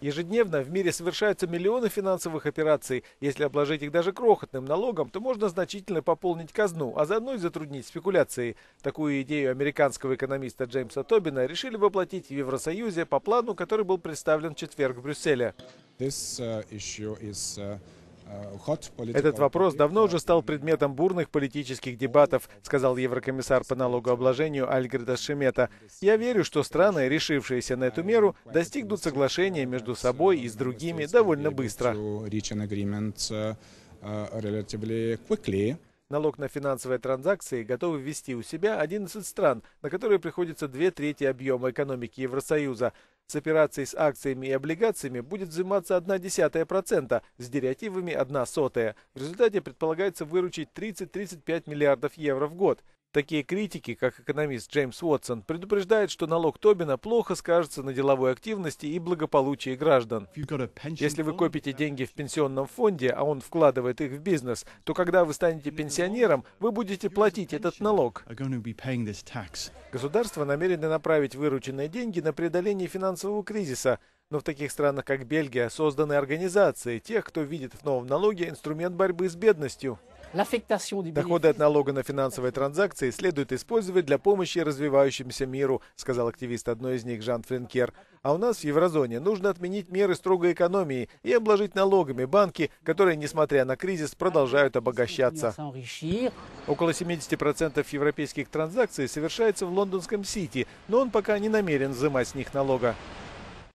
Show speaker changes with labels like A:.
A: Ежедневно в мире совершаются миллионы финансовых операций. Если обложить их даже крохотным налогом, то можно значительно пополнить казну, а заодно и затруднить спекуляции. Такую идею американского экономиста Джеймса Тобина решили воплотить в Евросоюзе по плану, который был представлен в четверг в Брюсселе. This, uh, issue is, uh... Этот вопрос давно уже стал предметом бурных политических дебатов, сказал еврокомиссар по налогообложению Альгерда Шемета. Я верю, что страны, решившиеся на эту меру, достигнут соглашения между собой и с другими довольно быстро. Налог на финансовые транзакции готовы ввести у себя 11 стран, на которые приходится две трети объема экономики Евросоюза. С операций с акциями и облигациями будет взиматься 0,1%, с деривативами 1 сотая. В результате предполагается выручить 30-35 миллиардов евро в год. Такие критики, как экономист Джеймс Уотсон, предупреждают, что налог Тобина плохо скажется на деловой активности и благополучии граждан. Если вы копите uh, деньги в пенсионном фонде, а он вкладывает их в бизнес, то когда вы станете пенсионером, вы будете платить этот налог. Uh, Государство намерено направить вырученные деньги на преодоление финансового кризиса, но в таких странах, как Бельгия, созданы организации тех, кто видит в новом налоге инструмент борьбы с бедностью. Доходы от налога на финансовые транзакции следует использовать для помощи развивающемуся миру, сказал активист одной из них Жан Френкер. А у нас в еврозоне нужно отменить меры строгой экономии и обложить налогами банки, которые, несмотря на кризис, продолжают обогащаться. Около 70% европейских транзакций совершается в лондонском Сити, но он пока не намерен взимать с них налога.